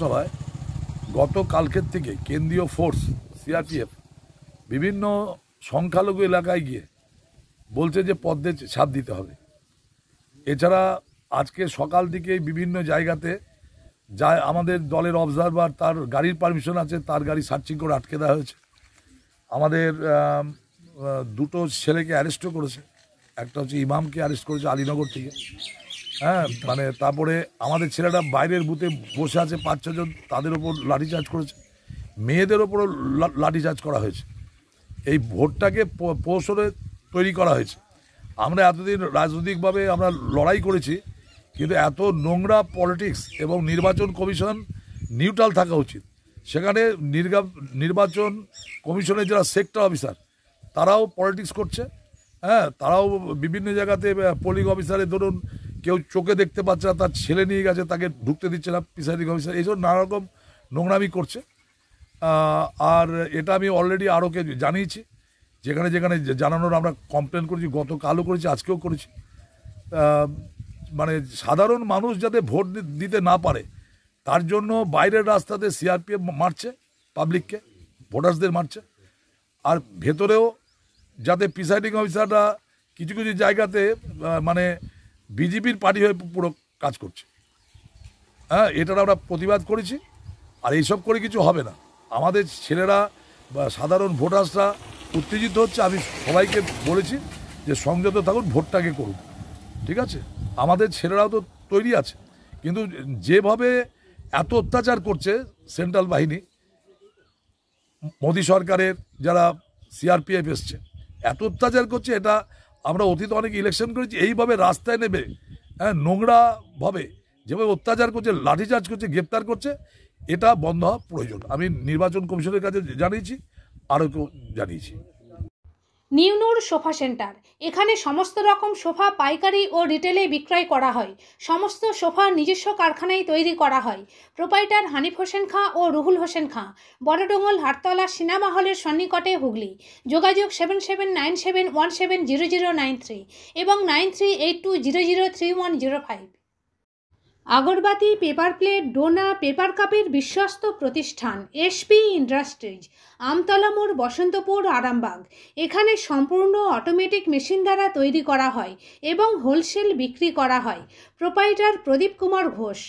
সভায় গতকালকের থেকে কেন্দ্রীয় ফোর্স সিআরপিএফ বিভিন্ন সংখ্যালঘু এলাকায় গিয়ে বলছে যে পদ্মে ছাপ দিতে হবে এছাড়া আজকে সকাল থেকে বিভিন্ন জায়গাতে যা আমাদের দলের অবজারভার তার গাড়ির পারমিশন আছে তার গাড়ি সার্চিং করে আটকে দেওয়া হয়েছে আমাদের দুটো ছেলেকে অ্যারেস্টও করেছে একটা হচ্ছে ইমামকে অ্যারেস্ট করেছে আলীনগর থেকে হ্যাঁ মানে তারপরে আমাদের ছেলেরা বাইরের বুথে বসে আছে পাঁচ ছজন তাদের ওপর লাঠিচার্জ করেছে মেয়েদের ওপরও লাঠিচার্জ করা হয়েছে এই ভোটটাকে পৌঁছরে তৈরি করা হয়েছে আমরা এতদিন রাজনৈতিকভাবে আমরা লড়াই করেছি কিন্তু এত নোংরা পলিটিক্স এবং নির্বাচন কমিশন নিউট্রাল থাকা উচিত সেখানে নির্বাচন কমিশনের যারা সেক্টর অফিসার তারাও পলিটিক্স করছে হ্যাঁ তারাও বিভিন্ন জায়গাতে পোলিং অফিসারে ধরুন কেউ চোখে দেখতে পাচ্ছে না তার ছেলে নিয়ে গেছে তাকে ঢুকতে দিচ্ছে না প্রিসাইডিং অফিসার সব নানারকম নোংরামি করছে আর এটা আমি অলরেডি আরও কে জানিয়েছি যেখানে যেখানে জানানোর আমরা কমপ্লেন করেছি গতকালও করেছি আজকেও করেছি মানে সাধারণ মানুষ যাতে ভোট দিতে না পারে তার জন্য বাইরের রাস্তাতে সিআরপিএফ মারছে পাবলিককে ভোটার্সদের মারছে আর ভেতরেও যাতে প্রিসাইডিং অফিসাররা কিছু কিছু জায়গাতে মানে বিজেপির পার্টি হয়ে পুরো কাজ করছে হ্যাঁ এটার আমরা প্রতিবাদ করেছি আর এইসব করে কিছু হবে না আমাদের ছেলেরা বা সাধারণ ভোটার্সরা উত্তেজিত হচ্ছে আমি সবাইকে বলেছি যে সংযত থাকুন ভোটটাকে করুন ঠিক আছে আমাদের ছেলেরাও তো তৈরি আছে কিন্তু যেভাবে এত অত্যাচার করছে সেন্ট্রাল বাহিনী মোদী সরকারের যারা সিআরপিএফ এসছে এত অত্যাচার করছে এটা আমরা অতীতে অনেক ইলেকশন করেছি এইভাবে রাস্তায় নেবে হ্যাঁ নোংরাভাবে যেভাবে অত্যাচার করছে লাঠিচার্জ করছে গ্রেপ্তার করছে এটা বন্ধ হওয়া প্রয়োজন আমি নির্বাচন কমিশনের কাছে জানিয়েছি আরও কেউ জানিয়েছি নিউনুর সোফা সেন্টার এখানে সমস্ত রকম সোফা পাইকারি ও রিটেলে বিক্রয় করা হয় সমস্ত সোফা নিজস্ব কারখানায় তৈরি করা হয় প্রোপাইটার হানিফ হোসেন খাঁ ও রুহুল হোসেন খাঁ বড়ডোঙ্গল হাটতলা সিনেমা হলের সন্নিকটে হুগলি যোগাযোগ seven seven nine seven one seven zero zero nine three এবং nine three eight two zero zero three one zero five agarbatti paper plate ডোনা পেপার কাপের বিশ্বস্ত প্রতিষ্ঠান এসপি ইন্ডাস্ট্রিজ আমতলা মোড় বসন্তপুর আরামবাগ এখানে সম্পূর্ণ অটোমেটিক মেশিন দ্বারা তৈরি করা হয় এবং হোলসেল বিক্রি করা হয় প্রোপাইটার প্রদীপ কুমার ঘোষ